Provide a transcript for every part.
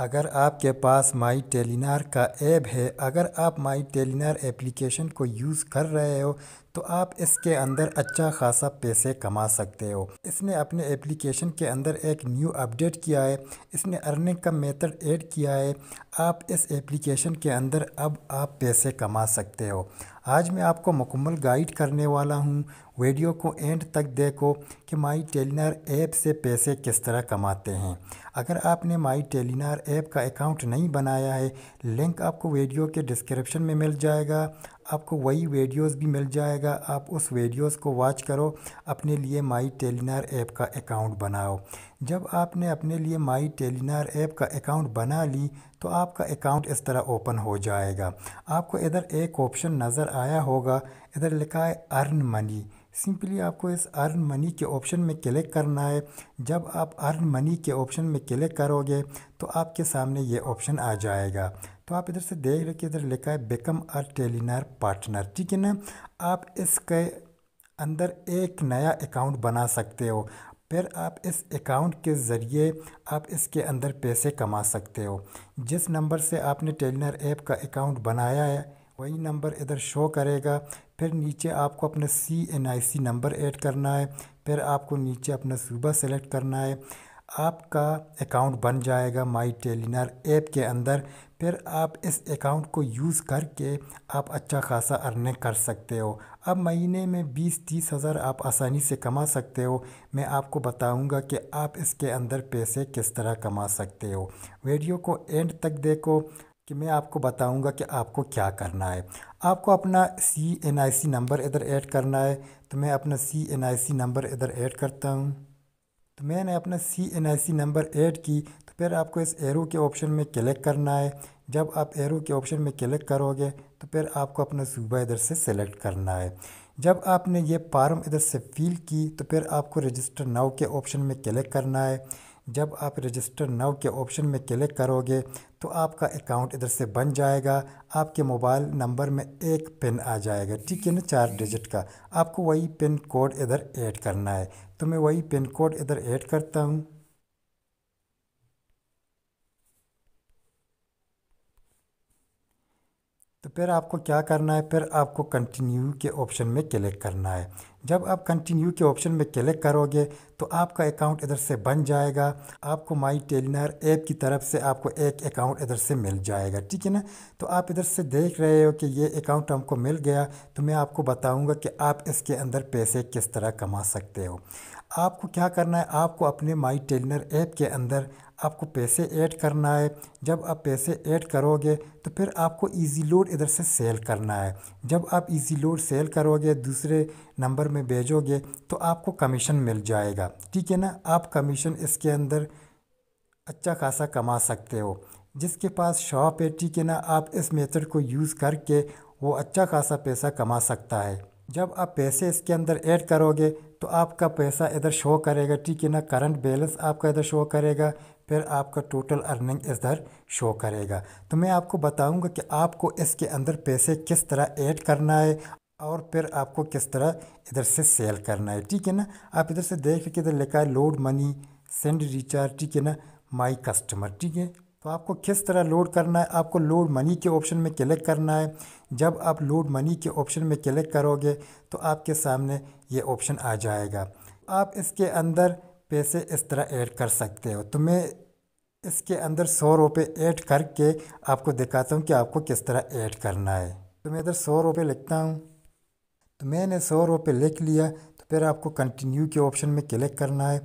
अगर आपके पास माई टेलीनार का ऐप है अगर आप माई टेलीनार एप्लीकेशन को यूज़ कर रहे हो तो आप इसके अंदर अच्छा खासा पैसे कमा सकते हो इसने अपने एप्लीकेशन के अंदर एक न्यू अपडेट किया है इसने अर्निंग का मेथड ऐड किया है आप इस एप्लीकेशन के अंदर अब आप पैसे कमा सकते हो आज मैं आपको मुकम्मल गाइड करने वाला हूँ वीडियो को एंड तक देखो कि माई टेलीनार ऐप से पैसे किस तरह कमाते हैं अगर आपने माई टेलीनार ऐप का अकाउंट नहीं बनाया है लिंक आपको वीडियो के डिस्क्रिप्शन में मिल जाएगा आपको वही वीडियोस भी मिल जाएगा आप उस वीडियोस को वॉच करो अपने लिए माई टेलीनार ऐप का अकाउंट बनाओ जब आपने अपने लिए माई टेलीनार ऐप का अकाउंट बना ली तो आपका अकाउंट इस तरह ओपन हो जाएगा आपको इधर एक ऑप्शन नज़र आया होगा इधर लिखा है अर्न मनी सिंपली आपको इस अर्न मनी के ऑप्शन में क्लिक करना है जब आप अर्न मनी के ऑप्शन में क्लिक करोगे तो आपके सामने ये ऑप्शन आ जाएगा तो आप इधर से देख रहे कि इधर लिखा है बेकम आर टेलिनर पार्टनर ठीक है ना आप इसके अंदर एक नया अकाउंट बना सकते हो फिर आप इस अकाउंट के ज़रिए आप इसके अंदर पैसे कमा सकते हो जिस नंबर से आपने टेलीनार ऐप का अकाउंट बनाया है वही नंबर इधर शो करेगा फिर नीचे आपको अपना C N I C number add करना है फिर आपको नीचे अपना सूबा सेलेक्ट करना है आपका अकाउंट बन जाएगा माई टेलीनर ऐप के अंदर फिर आप इस अकाउंट को यूज़ करके आप अच्छा खासा अर्निंग कर सकते हो अब महीने में बीस तीस हज़ार आप आसानी से कमा सकते हो मैं आपको बताऊंगा कि आप इसके अंदर पैसे किस तरह कमा सकते हो वीडियो को एंड तक देखो कि मैं आपको बताऊंगा कि आपको क्या करना है आपको अपना C N I C number इधर ऐड करना है तो मैं अपना C N I C number इधर ऐड करता हूँ तो मैंने अपना C N I C number add की तो फिर आपको इस एरो के ऑप्शन में क्लिक करना है जब आप एरो के ऑप्शन में क्लिक करोगे तो फिर आपको अपना सूबा इधर से सेलेक्ट करना है जब आपने ये फार्म इधर से फिल की तो फिर आपको रजिस्टर नाव के ऑप्शन में क्लिक करना है जब आप रजिस्टर नाउ के ऑप्शन में क्लिक करोगे तो आपका अकाउंट इधर से बन जाएगा आपके मोबाइल नंबर में एक पिन आ जाएगा ठीक है ना चार डिजिट का आपको वही पिन कोड इधर ऐड करना है तो मैं वही पिन कोड इधर ऐड करता हूँ तो फिर आपको क्या करना है फिर आपको कंटिन्यू के ऑप्शन में क्लिक करना है जब आप कंटिन्यू के ऑप्शन में क्लिक करोगे तो आपका अकाउंट इधर से बन जाएगा आपको माई टेलीनर ऐप की तरफ से आपको एक अकाउंट इधर से मिल जाएगा ठीक है ना तो आप इधर से देख रहे हो कि ये अकाउंट हमको मिल गया तो मैं आपको बताऊंगा कि आप इसके अंदर पैसे किस तरह कमा सकते हो आपको क्या करना है आपको अपने माई टेलीनर ऐप के अंदर आपको पैसे ऐड करना है जब आप पैसे ऐड करोगे तो फिर आपको इजी लोड इधर से सेल करना है जब आप इजी लोड सेल करोगे दूसरे नंबर में भेजोगे तो आपको कमीशन मिल जाएगा ठीक है ना आप कमीशन इसके अंदर अच्छा खासा कमा सकते हो जिसके पास शॉप है ठीक है ना आप इस मेथड को यूज़ करके वो अच्छा खासा पैसा कमा सकता है जब आप पैसे इसके अंदर ऐड करोगे तो आपका पैसा इधर शो करेगा ठीक है ना करंट बैलेंस आपका इधर शो करेगा फिर आपका टोटल अर्निंग इधर शो करेगा तो मैं आपको बताऊंगा कि आपको इसके अंदर पैसे किस तरह ऐड करना है और फिर आपको किस तरह इधर से सेल करना है ठीक है ना आप इधर से देख के इधर लिखा है लोड मनी सेंड रिचार्ज ठीक है ना माई कस्टमर ठीक है तो आपको किस तरह लोड करना है आपको लोड मनी के ऑप्शन में क्लिक करना है जब आप लोड मनी के ऑप्शन में क्लिक करोगे तो आपके सामने ये ऑप्शन आ जाएगा आप इसके अंदर पैसे इस तरह ऐड कर सकते हो तो मैं इसके अंदर सौ रुपये ऐड करके आपको दिखाता हूँ कि आपको किस तरह ऐड करना है तो मैं इधर सौ रुपये लिखता हूँ तो मैंने सौ रुपये लिख लिया तो फिर आपको कंटिन्यू के ऑप्शन में क्लिक करना है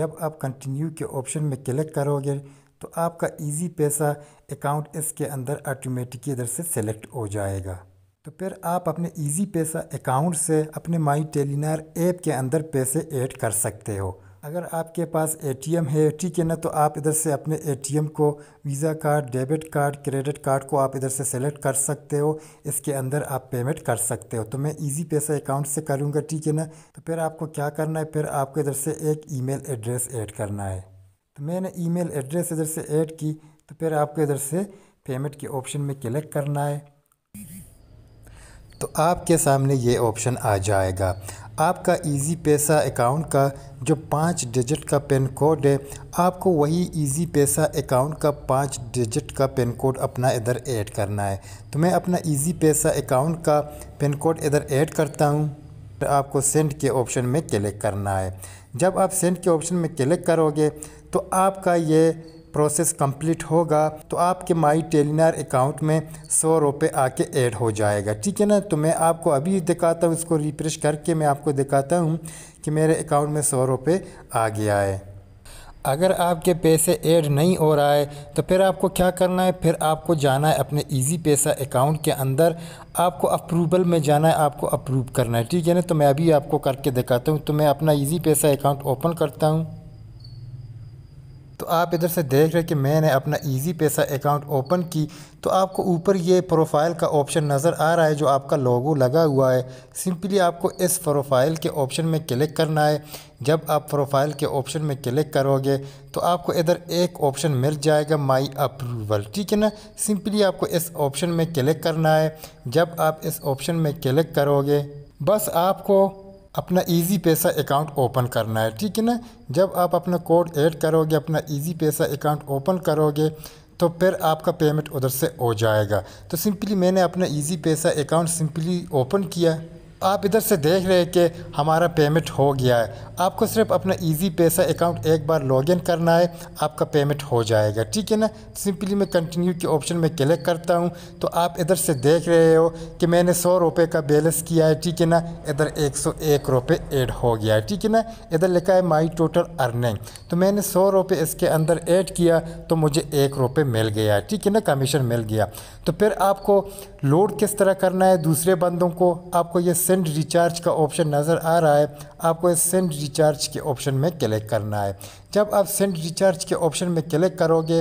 जब आप कंटिन्यू के ऑप्शन में क्लिक करोगे तो आपका इजी पैसा अकाउंट इसके अंदर ऑटोमेटिक इधर से सेलेक्ट हो जाएगा तो फिर आप अपने इजी पैसा अकाउंट से अपने माई टेलीनार ऐप के अंदर पैसे ऐड कर सकते हो अगर आपके पास एटीएम है ठीक है ना तो आप इधर से अपने एटीएम को Visa card debit card credit card को आप इधर से सेलेक्ट कर सकते हो इसके अंदर आप पेमेंट कर सकते हो तो मैं इजी पैसा अकाउंट से करूँगा ठीक है ना तो फिर आपको क्या करना है फिर आपको इधर से एक ईमेल एड्रेस ऐड करना है तो मैंने ई एड्रेस इधर से ऐड की तो फिर आपको इधर से पेमेंट के ऑप्शन में क्लिक करना है तो आपके सामने ये ऑप्शन आ जाएगा आपका इजी पैसा अकाउंट का जो पाँच डिजिट का पिन कोड है आपको वही इजी पैसा अकाउंट का पाँच डिजिट का पिन कोड अपना इधर ऐड करना है तो मैं अपना इजी पैसा अकाउंट का पिन कोड इधर ऐड करता हूँ तो आपको सेंड के ऑप्शन में क्लिक करना है जब आप सेंड के ऑप्शन में क्लिक करोगे तो आपका ये प्रोसेस कंप्लीट होगा तो आपके माई टेलीनार अकाउंट में सौ रुपये आके ऐड हो जाएगा ठीक है ना तो मैं आपको अभी दिखाता हूँ इसको रिफ्रेश करके मैं आपको दिखाता हूँ कि मेरे अकाउंट में सौ रुपये आ गया है अगर आपके पैसे ऐड नहीं हो रहा है तो फिर आपको क्या करना है फिर आपको जाना है अपने इजी पैसा अकाउंट के अंदर आपको अप्रूवल में जाना है आपको अप्रूव करना है ठीक है ना तो मैं अभी आपको करके दिखाता हूँ तो मैं अपना इजी पैसा अकाउंट ओपन करता हूँ तो आप इधर से देख रहे कि मैंने अपना इजी पैसा अकाउंट ओपन की तो आपको ऊपर ये प्रोफाइल का ऑप्शन नज़र आ रहा है जो आपका लोगो लगा हुआ है सिंपली आपको इस प्रोफाइल के ऑप्शन में क्लिक करना है जब आप प्रोफाइल के ऑप्शन में क्लिक करोगे तो आपको इधर एक ऑप्शन मिल जाएगा माई अप्रूवल ठीक है ना सिंपली आपको इस ऑप्शन में क्लिक करना है जब आप इस ऑप्शन में क्लिक करोगे बस आपको अपना इजी पैसा अकाउंट ओपन करना है ठीक है ना जब आप अपना कोड ऐड करोगे अपना इजी पैसा अकाउंट ओपन करोगे तो फिर आपका पेमेंट उधर से हो जाएगा तो सिंपली मैंने अपना इजी पैसा अकाउंट सिंपली ओपन किया आप इधर से देख रहे हैं कि हमारा पेमेंट हो गया है आपको सिर्फ अपना इजी पैसा अकाउंट एक बार लॉगिन करना है आपका पेमेंट हो जाएगा ठीक है ना सिंपली मैं कंटिन्यू के ऑप्शन में क्लिक करता हूँ तो आप इधर से देख रहे हो कि मैंने सौ रुपये का बैलेंस किया है ठीक है ना इधर एक सौ एक रुपये एड हो गया है ठीक है ना इधर लिखा है माई टोटल अर्निंग तो मैंने सौ रुपये इसके अंदर ऐड किया तो मुझे एक रुपये मिल गया है ठीक है ना कमीशन मिल गया तो फिर आपको लोड किस तरह करना है दूसरे बंदों को आपको ये सेंड रिचार्ज का ऑप्शन नज़र आ रहा है आपको इस सेंड रिचार्ज के ऑप्शन में क्लिक करना है जब आप सेंड रिचार्ज के ऑप्शन में क्लिक करोगे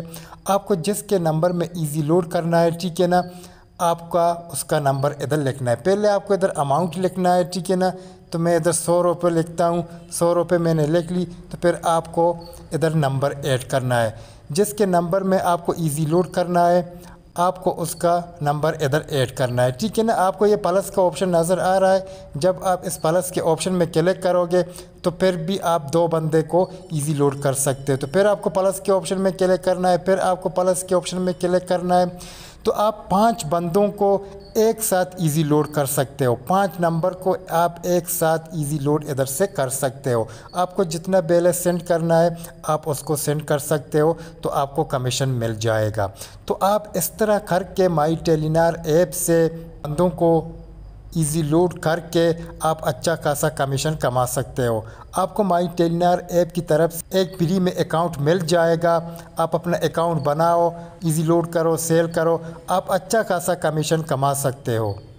आपको जिसके नंबर में ईजी लोड करना है ठीक है ना आपका उसका नंबर इधर लिखना है पहले आपको इधर अमाउंट लिखना है ठीक है ना तो मैं इधर सौ रुपये लिखता हूँ सौ रुपये मैंने लिख ली तो फिर आपको इधर नंबर ऐड करना है जिसके नंबर में आपको इजी लोड करना है आपको उसका नंबर इधर ऐड करना है ठीक है ना आपको ये प्लस का ऑप्शन नज़र आ रहा है जब आप इस प्लस के ऑप्शन में क्लिक करोगे तो फिर भी आप दो बंदे को इजी लोड कर सकते हो तो फिर आपको प्लस के ऑप्शन में क्लिक करना है फिर आपको प्लस के ऑप्शन में क्लिक करना है तो आप पांच बंदों को एक साथ इजी लोड कर सकते हो पांच नंबर को आप एक साथ इजी लोड इधर से कर सकते हो आपको जितना बैलेंस सेंड करना है आप उसको सेंड कर सकते हो तो आपको कमीशन मिल जाएगा तो आप इस तरह करके माई टेलीनार ऐप से बंदों को इजी लोड करके आप अच्छा खासा कमीशन कमा सकते हो आपको माई टेलीनार ऐप की तरफ एक फ्री में अकाउंट मिल जाएगा आप अपना अकाउंट बनाओ इजी लोड करो सेल करो आप अच्छा खासा कमीशन कमा सकते हो